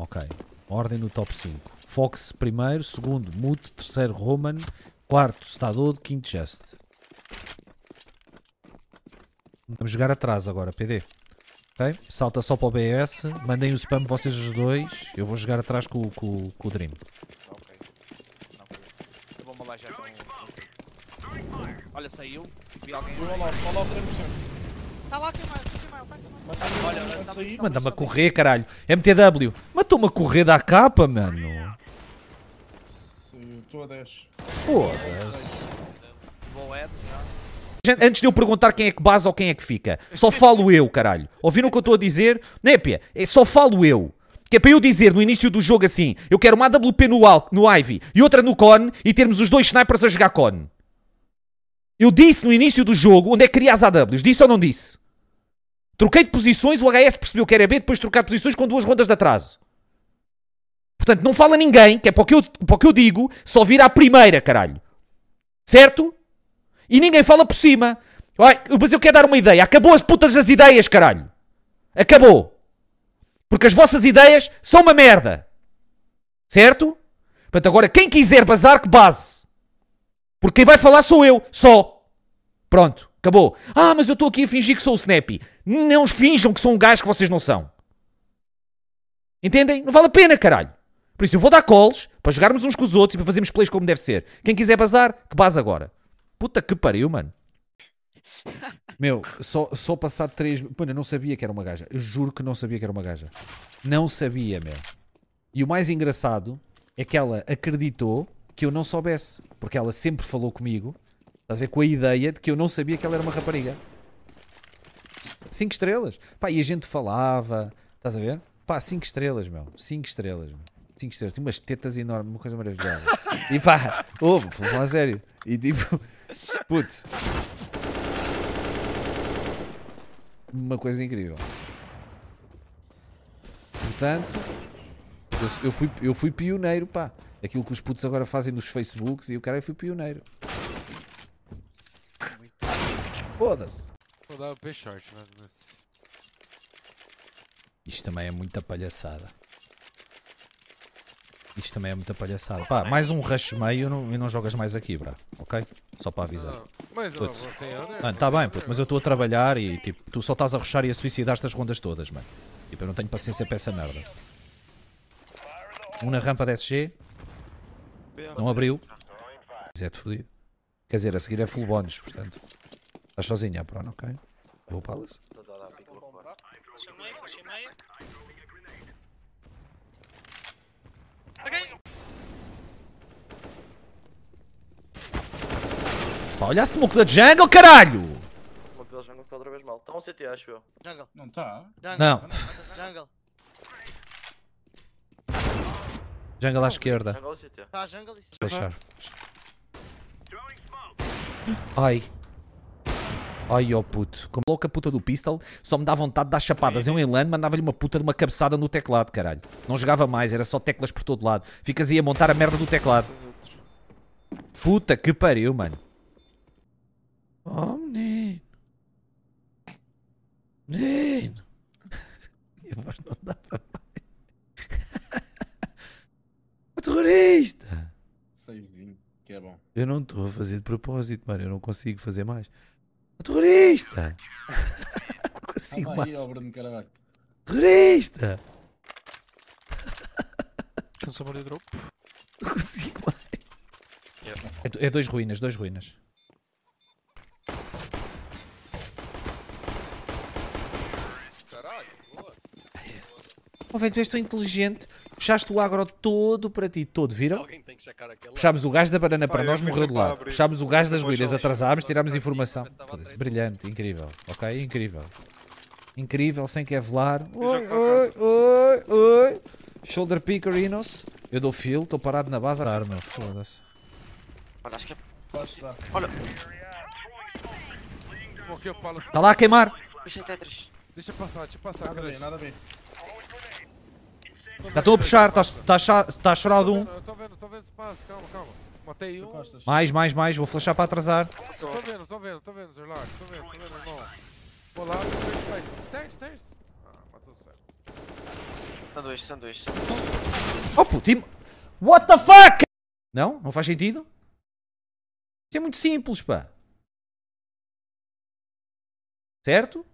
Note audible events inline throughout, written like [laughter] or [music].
Ok. Ordem no top 5. Fox primeiro, segundo Mute, terceiro Roman, quarto Stadod, quinto Jest. Vamos jogar atrás agora, PD. Okay? Salta só para o BS, mandem o spam vocês os dois, eu vou jogar atrás com, com, com o Dream. Ok. Não, eu vou malar já com... Olha, saiu. Vi alguém... Vou lá, vou lá o Dream. Está lá queimado. Manda-me a correr, caralho. MTW. Matou-me a correr da capa, mano. Estou a 10. Foda-se. antes de eu perguntar quem é que base ou quem é que fica, só falo eu, caralho. Ouviram o que eu estou a dizer? Népia, é só falo eu. Que é para eu dizer no início do jogo assim: eu quero uma AWP no, no Ivy e outra no Con e termos os dois snipers a jogar Con. Eu disse no início do jogo onde é que queria as AWs. Disse ou não disse? Troquei de posições, o HS percebeu que era B, depois trocar de posições com duas rondas de atraso. Portanto, não fala ninguém, que é para o que eu, para o que eu digo, só vira à primeira, caralho. Certo? E ninguém fala por cima. mas eu quero dar uma ideia. Acabou as putas das ideias, caralho. Acabou. Porque as vossas ideias são uma merda. Certo? Portanto, agora quem quiser bazar, que base. Porque quem vai falar sou eu, só. Pronto. Acabou. Ah, mas eu estou aqui a fingir que sou o Snappy. Não finjam que são um gajo que vocês não são. Entendem? Não vale a pena, caralho. Por isso, eu vou dar calls para jogarmos uns com os outros e para fazermos plays como deve ser. Quem quiser bazar, que base agora. Puta que pariu, mano. [laughs] Meu, só, só passado três. Mano, eu não sabia que era uma gaja. Eu juro que não sabia que era uma gaja. Não sabia, meu. E o mais engraçado é que ela acreditou que eu não soubesse. Porque ela sempre falou comigo Estás a ver com a ideia de que eu não sabia que ela era uma rapariga. Cinco estrelas. Pá, e a gente falava. Estás a ver? Pá, cinco estrelas, meu. Cinco estrelas, meu. Cinco estrelas. Tinha umas tetas enormes, uma coisa maravilhosa. E pá, [laughs] ouve, vou falar sério. E tipo, puto. Uma coisa incrível. Portanto, eu, eu, fui, eu fui pioneiro, pá. Aquilo que os putos agora fazem nos Facebooks e o cara eu fui pioneiro. Foda-se. Vou dar o P short, Isto também é muita palhaçada. Isto também é muita palhaçada. Pá, mais um rush meio e não, e não jogas mais aqui, bro. Ok? Só para avisar. Não, mas eu puto. não sem under. tá bem, puto, mas eu estou a trabalhar e tipo, tu só estás a rushar e a suicidar-te as rondas todas, mano. Tipo, eu não tenho paciência para essa merda. Um na rampa da SG. Não abriu. é de Quer dizer, a seguir é full bónus, portanto. Estás sozinha, pronto, ok? Vou Palace. Chamei, chamei. Ok. Pá, olha a smoke da jungle, caralho! Smoke da jungle está outra vez mal. Estão um CT, acho eu. Jungle. Não está? Não. Jungle. Jungle à esquerda. Jungle CT. Tá, jungle e CT. Deixar. Ai. Ai, ó puto, como louca puta do pistol, só me dá vontade de dar chapadas. Eu em LAN mandava-lhe uma puta de uma cabeçada no teclado, caralho. Não jogava mais, era só teclas por todo lado. Ficas aí a montar a merda do teclado. Puta que pariu, mano. Oh, menino. Menino. [laughs] A voz não dá para mais. terrorista. que é bom. Eu não estou a fazer de propósito, mano. Eu não consigo fazer mais. Assim, terrorista! Não consigo mais. Bruno Caravaggio. Terrorista! drop? Não consigo mais. É, é dois ruínas, dois ruínas. Caralho, boa. Oh, velho, tu és tão inteligente, puxaste o agro todo para ti, todo, viram? Alguém Puxámos o gás da banana para é nós, morreu de lado. Puxámos o gás das goelhas, atrasámos, tirámos informação. Tá brilhante, incrível. Ok, incrível. Incrível, sem Kevlar. É oi, oi, oi, oi. Shoulder Inos. Eu dou fio, estou parado na base a dar, meu. Foda-se. Olha, acho que é. Olha. Está lá a queimar. Deixa passar, deixa passar. Nada bem, nada bem. Já estou a puxar, está a tá, tá chorar de um. Nossa, calma, calma. Matei um. Mais, mais, mais. Vou flashar para atrasar. Tô vendo, tô vendo, tô vendo, Zerlock. Tô vendo, tô vendo, irmão. Vou lá, faz. Stairs, stairs. Ah, matou o céu. Sanduíche, sanduíche, Oh, putinho. What the fuck? Não? Não faz sentido? Isto é muito simples, pá. Certo?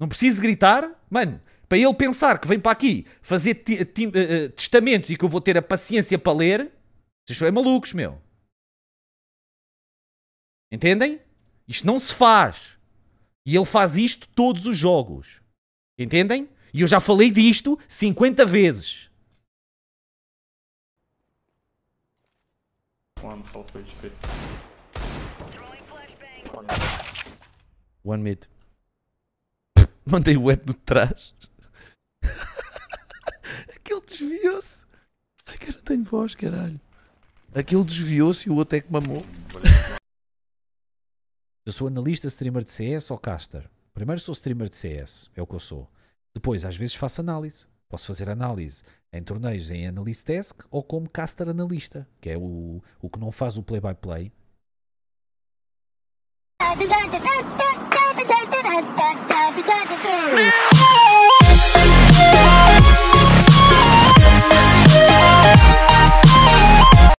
Não preciso de gritar? Mano, para ele pensar que vem para aqui fazer eh, eh, testamentos e que eu vou ter a paciência para ler, vocês são malucos, meu. Entendem? Isto não se faz. E ele faz isto todos os jogos. Entendem? E eu já falei disto 50 vezes. One, mid. [laughs] Mandei o Ed do trás desviou-se. Ai, cara, não tenho voz, caralho. Aquele desviou-se e o outro é que mamou. Eu sou analista streamer de CS ou caster? Primeiro sou streamer de CS, é o que eu sou. Depois, às vezes, faço análise. Posso fazer análise em torneios em Analyst Desk ou como caster analista, que é o, o que não faz o play-by-play. -play.